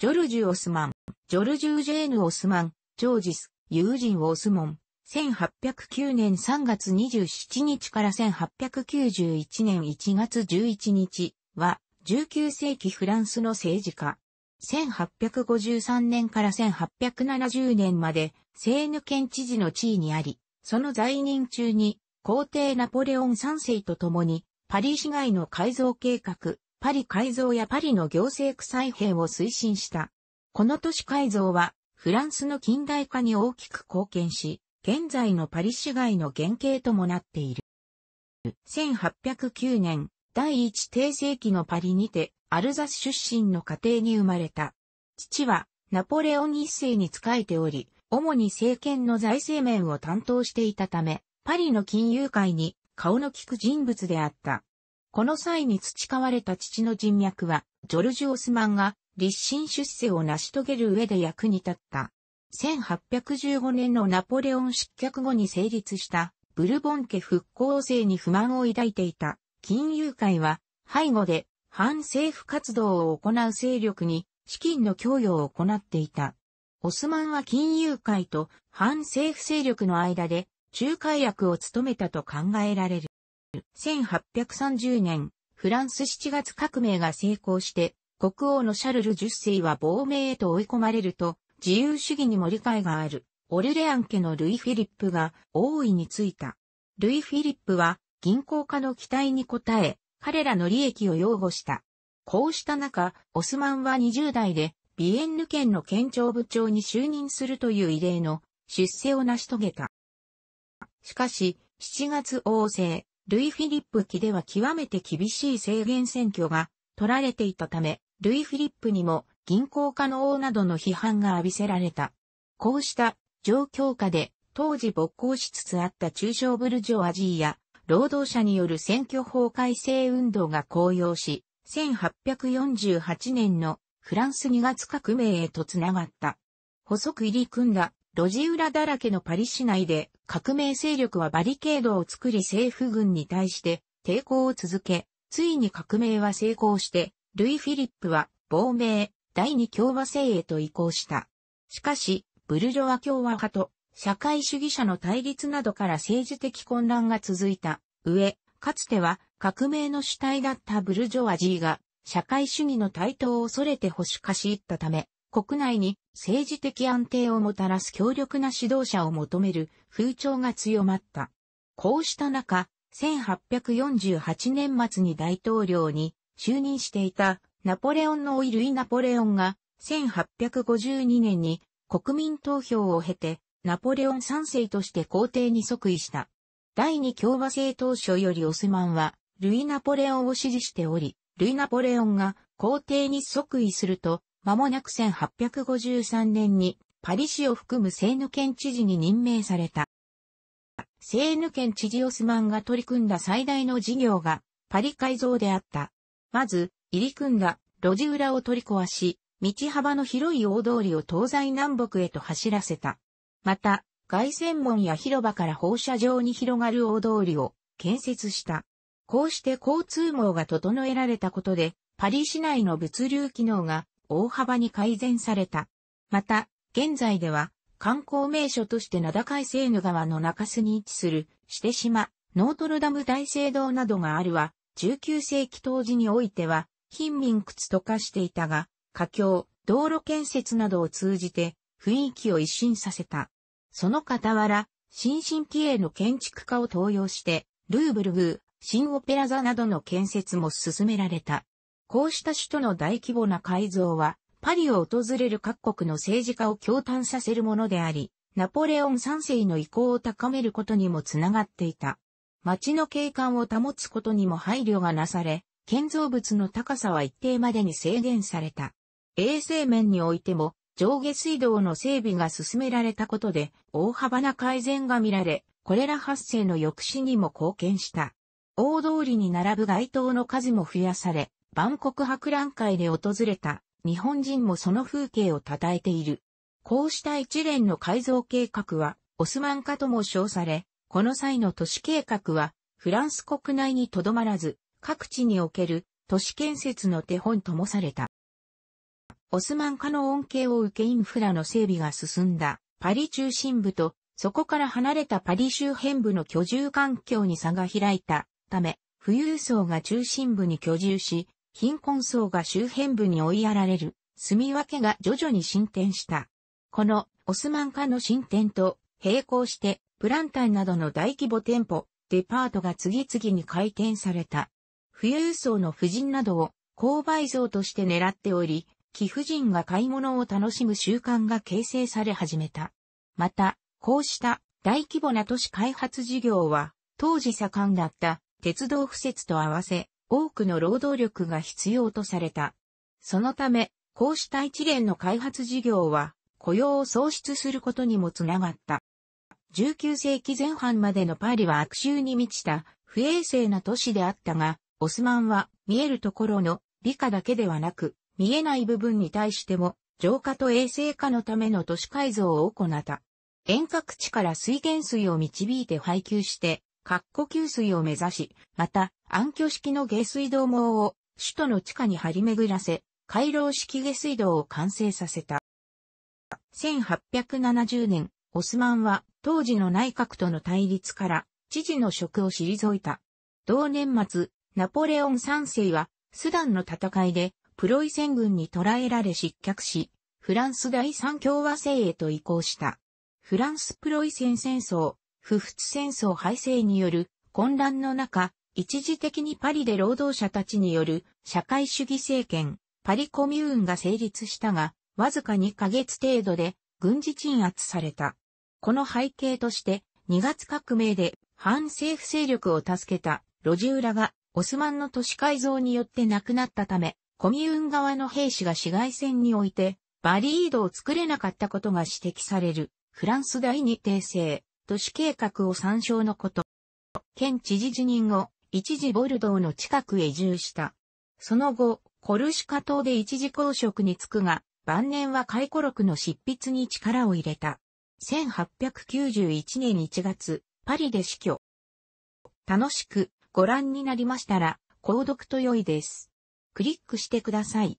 ジョルジュ・オスマン、ジョルジュ・ジェーヌ・オスマン、ジョージス、ユージン・オスモン、1809年3月27日から1891年1月11日は、19世紀フランスの政治家。1853年から1870年まで、セーヌ県知事の地位にあり、その在任中に、皇帝ナポレオン3世と共に、パリ市街の改造計画、パリ改造やパリの行政区再編を推進した。この都市改造は、フランスの近代化に大きく貢献し、現在のパリ市街の原型ともなっている。1809年、第一帝世紀のパリにて、アルザス出身の家庭に生まれた。父は、ナポレオン一世に仕えており、主に政権の財政面を担当していたため、パリの金融界に顔の利く人物であった。この際に培われた父の人脈は、ジョルジュ・オスマンが立身出世を成し遂げる上で役に立った。1815年のナポレオン失脚後に成立したブルボン家復興政に不満を抱いていた金融界は背後で反政府活動を行う勢力に資金の供与を行っていた。オスマンは金融界と反政府勢力の間で仲介役を務めたと考えられる。1830年、フランス7月革命が成功して、国王のシャルル10世は亡命へと追い込まれると、自由主義にも理解がある、オルレアン家のルイ・フィリップが王位についた。ルイ・フィリップは銀行家の期待に応え、彼らの利益を擁護した。こうした中、オスマンは20代で、ビエンヌ県の県庁部長に就任するという異例の出世を成し遂げた。しかし、7月王政、ルイ・フィリップ期では極めて厳しい制限選挙が取られていたため、ルイ・フィリップにも銀行家の王などの批判が浴びせられた。こうした状況下で当時勃興しつつあった中小ブルジョアジーや労働者による選挙法改正運動が高揚し、1848年のフランス2月革命へとつながった。細く入り組んだ路地裏だらけのパリ市内で革命勢力はバリケードを作り政府軍に対して抵抗を続け、ついに革命は成功して、ルイ・フィリップは亡命、第二共和制へと移行した。しかし、ブルジョワ共和派と社会主義者の対立などから政治的混乱が続いた上、かつては革命の主体だったブルジョワジーが社会主義の台頭を恐れて保守化しいったため、国内に政治的安定をもたらす強力な指導者を求める風潮が強まった。こうした中、1848年末に大統領に就任していたナポレオンのオイルイ・ナポレオンが1852年に国民投票を経てナポレオン3世として皇帝に即位した。第二共和制当初よりオスマンはルイ・ナポレオンを支持しており、ルイ・ナポレオンが皇帝に即位すると間もなく1853年にパリ市を含むセーヌ県知事に任命された。セーヌ県知事オスマンが取り組んだ最大の事業がパリ改造であった。まず、入り組んだ路地裏を取り壊し、道幅の広い大通りを東西南北へと走らせた。また、外線門や広場から放射状に広がる大通りを建設した。こうして交通網が整えられたことで、パリ市内の物流機能が大幅に改善された。また、現在では観光名所として名高いセーヌ川の中州に位置する、して島、ノートルダム大聖堂などがあるは、19世紀当時においては、貧民窟と化していたが、華境、道路建設などを通じて、雰囲気を一新させた。その傍ら、新進気鋭の建築家を登用して、ルーブルグー、新オペラ座などの建設も進められた。こうした首都の大規模な改造は、パリを訪れる各国の政治家を共嘆させるものであり、ナポレオン三世の意向を高めることにもつながっていた。街の景観を保つことにも配慮がなされ、建造物の高さは一定までに制限された。衛生面においても、上下水道の整備が進められたことで、大幅な改善が見られ、これら発生の抑止にも貢献した。大通りに並ぶ街灯の数も増やされ、万国博覧会で訪れた日本人もその風景を称えている。こうした一連の改造計画はオスマン化とも称され、この際の都市計画はフランス国内にとどまらず各地における都市建設の手本ともされた。オスマン化の恩恵を受けインフラの整備が進んだパリ中心部とそこから離れたパリ周辺部の居住環境に差が開いたため、富裕層が中心部に居住し、貧困層が周辺部に追いやられる、住み分けが徐々に進展した。このオスマン化の進展と並行して、プランタンなどの大規模店舗、デパートが次々に開店された。富裕層の婦人などを購買像として狙っており、貴婦人が買い物を楽しむ習慣が形成され始めた。また、こうした大規模な都市開発事業は、当時盛んだった鉄道敷設と合わせ、多くの労働力が必要とされた。そのため、こうした一連の開発事業は雇用を創出することにもつながった。19世紀前半までのパリは悪臭に満ちた不衛生な都市であったが、オスマンは見えるところの美化だけではなく、見えない部分に対しても浄化と衛生化のための都市改造を行った。遠隔地から水源水を導いて配給して、括弧給水を目指し、また、暗渠式の下水道網を首都の地下に張り巡らせ、回廊式下水道を完成させた。1870年、オスマンは当時の内閣との対立から知事の職を退いた。同年末、ナポレオン三世はスダンの戦いでプロイセン軍に捕らえられ失脚し、フランス第三共和制へと移行した。フランスプロイセン戦争、不仏戦争敗勢による混乱の中、一時的にパリで労働者たちによる社会主義政権、パリコミューンが成立したが、わずか2ヶ月程度で軍事鎮圧された。この背景として、2月革命で反政府勢力を助けた路地裏がオスマンの都市改造によって亡くなったため、コミューン側の兵士が市街戦においてバリードを作れなかったことが指摘されるフランス第二帝政。都市計画を参照のこと。県知事辞任後、一時ボルドーの近くへ移住した。その後、コルシカ島で一時公職に就くが、晩年は回顧録の執筆に力を入れた。1891年1月、パリで死去。楽しくご覧になりましたら、購読と良いです。クリックしてください。